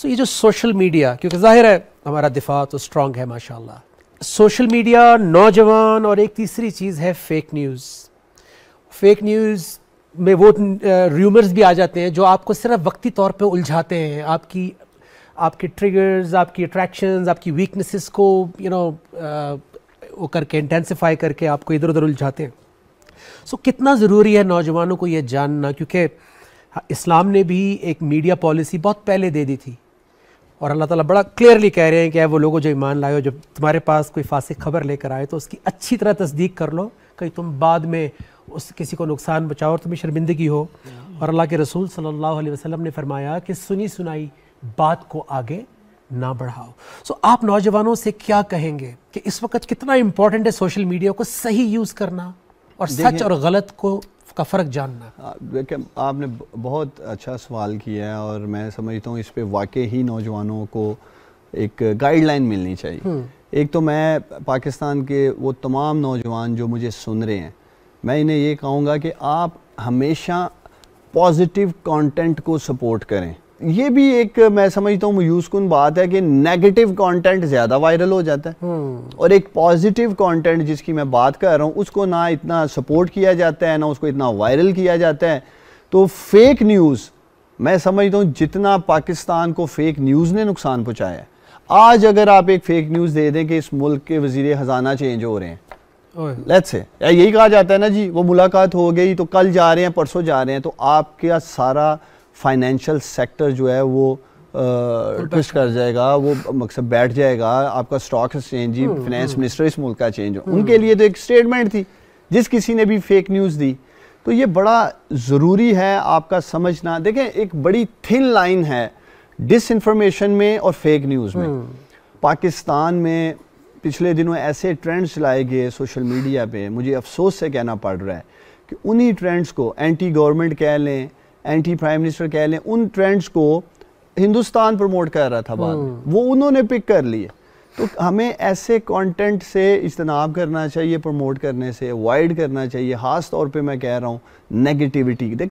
सो ये जो social media क्योंकि जाहिर है हमारा दिफा तो स्ट्रांग है माशा सोशल मीडिया नौजवान और एक तीसरी चीज़ है फेक न्यूज़ फेक न्यूज़ में वो र्यूमर्स भी आ जाते हैं जो आपको सिर्फ वक्ती तौर पे उलझाते हैं आपकी आपके ट्रिगर्स आपकी अट्रैक्शंस आपकी वीकनेसेस को यू you नो know, वो करके इंटेंसिफाई करके आपको इधर उधर उलझाते हैं सो so, कितना ज़रूरी है नौजवानों को ये जानना क्योंकि इस्लाम ने भी एक मीडिया पॉलिसी बहुत पहले दे दी थी और अल्लाह ताला बड़ा क्लियरली कह रहे हैं कि वो लोगों जो ईमान लाए हो जब तुम्हारे पास कोई फासिक खबर लेकर आए तो उसकी अच्छी तरह तस्दीक कर लो कहीं तुम बाद में उस किसी को नुकसान बचाओ और तुम्हें शर्मिंदगी हो और अल्लाह के रसूल सल्लल्लाहु अलैहि वसल्लम ने फरमाया कि सुनी सुनाई बात को आगे ना बढ़ाओ सो आप नौजवानों से क्या कहेंगे कि इस वक्त कितना इम्पोर्टेंट है सोशल मीडिया को सही यूज़ करना और सच और गलत को का फ़र्क जानना देखिए आपने बहुत अच्छा सवाल किया है और मैं समझता हूँ इस पर वाकई ही नौजवानों को एक गाइडलाइन मिलनी चाहिए हम्म। एक तो मैं पाकिस्तान के वो तमाम नौजवान जो मुझे सुन रहे हैं मैं इन्हें ये कहूँगा कि आप हमेशा पॉजिटिव कंटेंट को सपोर्ट करें ये भी एक मैं समझता हूँ यूजकुन बात है कि नेगेटिव कंटेंट ज़्यादा वायरल हो जाता है हम्म। और एक पॉजिटिव कंटेंट जिसकी मैं बात कर रहा हूँ उसको ना इतना सपोर्ट किया जाता है ना उसको इतना वायरल किया जाता है तो फेक न्यूज़ मैं समझता हूँ जितना पाकिस्तान को फेक न्यूज़ ने नुकसान पहुँचाया आज अगर आप एक फेक न्यूज़ दे दें कि इस मुल्क के वजीर ख़जाना चेंज हो रहे हैं लेट्स से यही कहा जाता है ना जी वो मुलाकात हो गई तो कल जा रहे हैं परसों जा रहे हैं तो आपका सारा फाइनेंशियल सेक्टर जो है वो ट्विस्ट uh, कर जाएगा वो मकसद बैठ जाएगा आपका स्टॉक एक्सचेंज ही फाइनेंस मिनिस्टर इस मुल्क का चेंज हो hmm. उनके लिए तो एक स्टेटमेंट थी जिस किसी ने भी फेक न्यूज़ दी तो ये बड़ा ज़रूरी है आपका समझना देखें एक बड़ी थिन लाइन है डिस इन्फॉर्मेशन में और फेक न्यूज़ में hmm. पाकिस्तान में पिछले दिनों ऐसे ट्रेंड्स चलाए गए सोशल मीडिया पे मुझे अफसोस से कहना पड़ रहा है कि उन्हीं ट्रेंड्स को एंटी गवर्नमेंट कह लें एंटी प्राइम मिनिस्टर कह लें उन ट्रेंड्स को हिंदुस्तान प्रमोट कर रहा था बाद में हम्म। वो उन्होंने पिक कर लिए तो हमें ऐसे कंटेंट से इजतनाब करना चाहिए प्रमोट करने से अवॉइड करना चाहिए ख़ास तौर पे मैं कह रहा हूँ नेगेटिविटी